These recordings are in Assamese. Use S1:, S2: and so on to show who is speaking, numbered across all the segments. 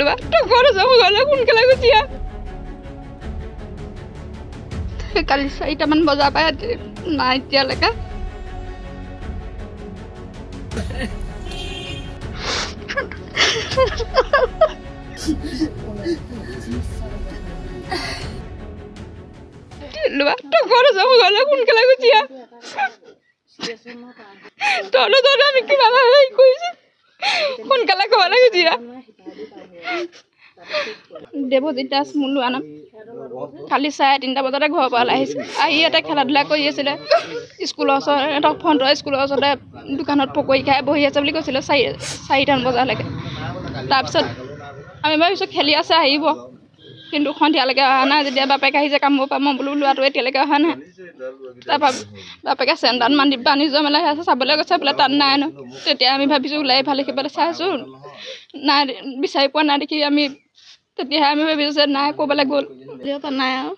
S1: লোৱা তই ঘৰত যাব কাৰণে সোনকালে গুচি কালি চাৰিটামান বজাৰ পাই নাই এতিয়ালৈকে সোনকালে গুচি তহঁতৰ তহঁতে আমি কিবা কৰিছো সোনকালে ক'ব লাগে জিৰা দেৱজিত দাস মোলো আনাম কালি চাৰে তিনিটা বজাতে ঘৰৰ পৰা আহিছিল আহি ইয়াতে খেলা ধূলা কৰি আছিলে স্কুলৰ ওচৰতে সিহঁতক ফ্ৰণ্টৰ স্কুলৰ ওচৰতে দোকানত পকৰি খাই বহি আছে বুলি কৈছিলে চাৰি চাৰিটামান বজালৈকে তাৰপিছত আমি ভাবিছোঁ খেলি আছে আহিব কিন্তু সন্ধিয়ালৈকে অহা নাই যেতিয়া বাপেক আহিছে কামোৰ পাম মই বোলো ল'ৰাটোৱে এতিয়ালৈকে অহা নাই তাৰপৰা বাপেকে চেণ্ডাল মান্দিত বান্ধি যোৱা মেলা আছে চাবলৈ গৈছে বোলে তাত নাই ন তেতিয়া আমি ভাবিছোঁ ওলাই ভাল লিখিবলৈ চাইছোঁ নাই বিচাৰি পোৱা নাই দেখি আমি তেতিয়াহে আমি ভাবিছোঁ যে নাই ক'ৰবালৈ গ'ল নাই আৰু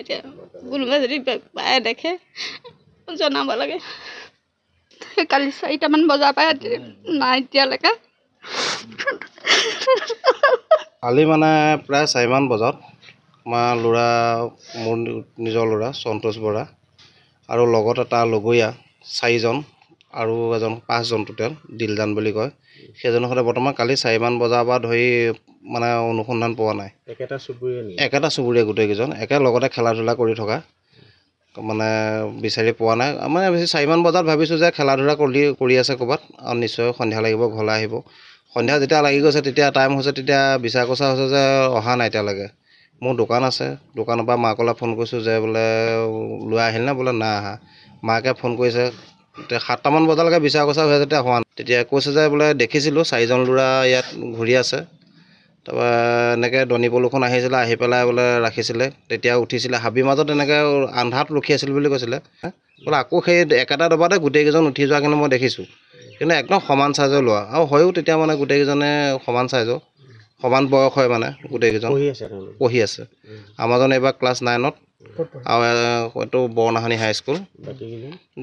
S1: এতিয়া কোনোবাই যদি পায় দেখে জনাব লাগে কালি চাৰিটামান বজাৰ পায় নাই এতিয়ালৈকে কালি মানে প্ৰায় চাৰিমান বজাত মা ল'ৰা মোৰ নিজৰ ল'ৰা সন্তোষ বৰা আৰু লগত এটা লগৰীয়া চাৰিজন আৰু এজন পাঁচজন টোটেল দিলদান বুলি কয় সেইজনৰ সৈতে বৰ্তমান কালি চাৰিমান বজাৰ পৰা ধৰি মানে অনুসন্ধান পোৱা নাই একেটা চুবুৰীয়া একেটা চুবুৰীয়া গোটেইকেইজন একে লগতে খেলা ধূলা কৰি থকা মানে বিচাৰি পোৱা নাই মানে চাৰিমান বজাত ভাবিছোঁ যে খেলা ধূলা কৰি কৰি আছে ক'ৰবাত আৰু নিশ্চয় সন্ধিয়া লাগিব ঘৰলৈ আহিব সন্ধিয়া যেতিয়া লাগি গৈছে তেতিয়া টাইম হৈছে তেতিয়া বিচাৰ কচা হৈছে যে অহা নাই এতিয়ালৈকে মোৰ দোকান আছে দোকানৰ পৰা মাকলৈ ফোন কৰিছোঁ যে বোলে লৈ আহিল নে বোলে নাই অহা মাকে ফোন কৰিছে এতিয়া সাতটামান বজালৈকে বিচাৰ কচা হৈ আছে তেতিয়া হোৱা নাই তেতিয়া কৈছে যে বোলে দেখিছিলোঁ চাৰিজন ল'ৰা ইয়াত ঘূৰি আছে তাৰপৰা এনেকৈ দনি পলুখন আহিছিলে আহি পেলাই বোলে ৰাখিছিলে তেতিয়া উঠিছিলে হাবিৰ মাজত এনেকৈ আন্ধাৰত ৰখি আছিল বুলি কৈছিলে বোলে আকৌ সেই একেটা ডবাতে গোটেইকেইজন উঠি যোৱা কিন্তু মই দেখিছোঁ কিন্তু একদম সমান চাইজৰ লোৱা আৰু হয়ো তেতিয়া মানে গোটেইকেইজনে সমান চাইজৰ সমান বয়স হয় মানে গোটেইকেইজন পঢ়ি আছে আমাৰজন এইবাৰ ক্লাছ নাইনত আৰু এইটো বৰনাহানী হাইস্কুল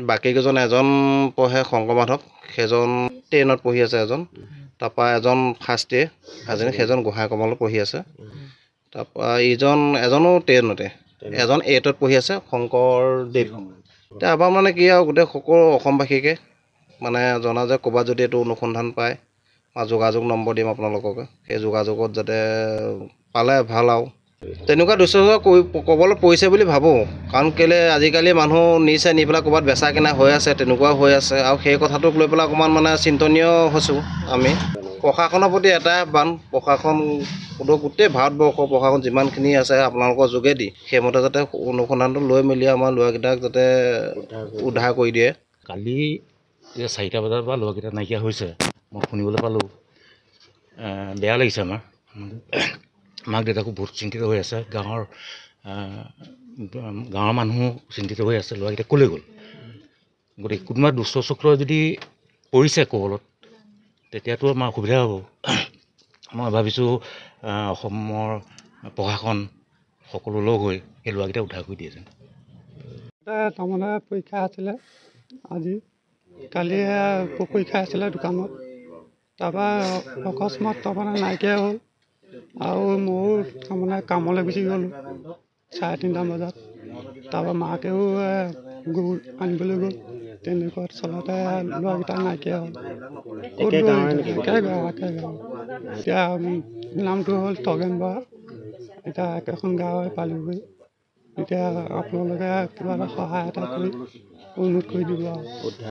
S1: বাকীকেইজন এজন পঢ়ে শংকৰ মাধৱ সেইজন টেনত পঢ়ি আছে এজন তাৰপৰা এজন ফাৰ্ষ্ট ইয়েৰ হাজিনী সেইজন গোহাঁই কমলত পঢ়ি আছে তাৰপৰা ইজন এজনো টেনতে এজন এইটত পঢ়ি আছে শংকৰদেৱ এতিয়া আমাৰ মানে কি আৰু গোটেই সকলো অসমবাসীকে মানে জনা যে ক'ৰবাত যদি এইটো অনুসন্ধান পায় মই যোগাযোগ নম্বৰ দিম আপোনালোকক সেই যোগাযোগত যাতে পালে ভাল আৰু তেনেকুৱা দুশ্চৰ্চা ক'বলৈ পৰিছে বুলি ভাবোঁ কাৰণ কেলৈ আজিকালি মানুহ নিছে নি পেলাই ক'ৰবাত বেচা কিনা হৈ আছে তেনেকুৱাও হৈ আছে আৰু সেই কথাটোক লৈ পেলাই অকণমান মানে চিন্তনীয় হৈছোঁ আমি প্ৰশাসনৰ প্ৰতি এটাই আহ্বান প্ৰশাসন গোটেই ভাৰতবৰ্ষ প্ৰশাসন যিমানখিনি আছে আপোনালোকৰ যোগেদি সেইমতে যাতে অনুসন্ধানটো লৈ মেলি আমাৰ ল'ৰাকেইটাক যাতে উদ্ধাৰ কৰি দিয়ে কালি এতিয়া চাৰিটা বজাৰ পৰা ল'ৰাকেইটা নাইকিয়া হৈছে মই শুনিবলৈ পালোঁ বেয়া লাগিছে আমাৰ মাক দেউতাকো বহুত চিন্তিত হৈ আছে গাঁৱৰ গাঁৱৰ মানুহো চিন্তিত হৈ আছে ল'ৰাকেইটা ক'লৈ গ'ল গতিকে কোনোবা দুষ্ট চক্ৰ যদি পৰিছে কবলত তেতিয়াতো আমাৰ অসুবিধা হ'ব মই ভাবিছোঁ অসমৰ প্ৰশাসন সকলো লগ হৈ সেই ল'ৰাকেইটা উদ্ধাৰ কৰি দিয়ে যেন তাৰমানে পৰীক্ষা আছিলে আজি কালিয়ে পুখুৰী খাই আছিলে দোকানত তাৰপৰা অকস্মাত তাৰমানে নাইকিয়া হ'ল আৰু ময়ো তাৰমানে কামলৈ গুচি গ'লোঁ চাৰে তিনিটামান বজাত তাৰপৰা মাকেও গৰু আনিবলৈ গ'ল তেনেকুৱা চলাতে ল'ৰাকেইটা নাইকিয়া হ'ল একে গাঁও এতিয়া নামটো হ'ল তগেন বৰা এতিয়া একেখন গাঁৱে পালোঁগৈ এতিয়া আপোনালোকে কিবা এটা সহায় এটা কৰি অনুৰোধ কৰি দিব আৰু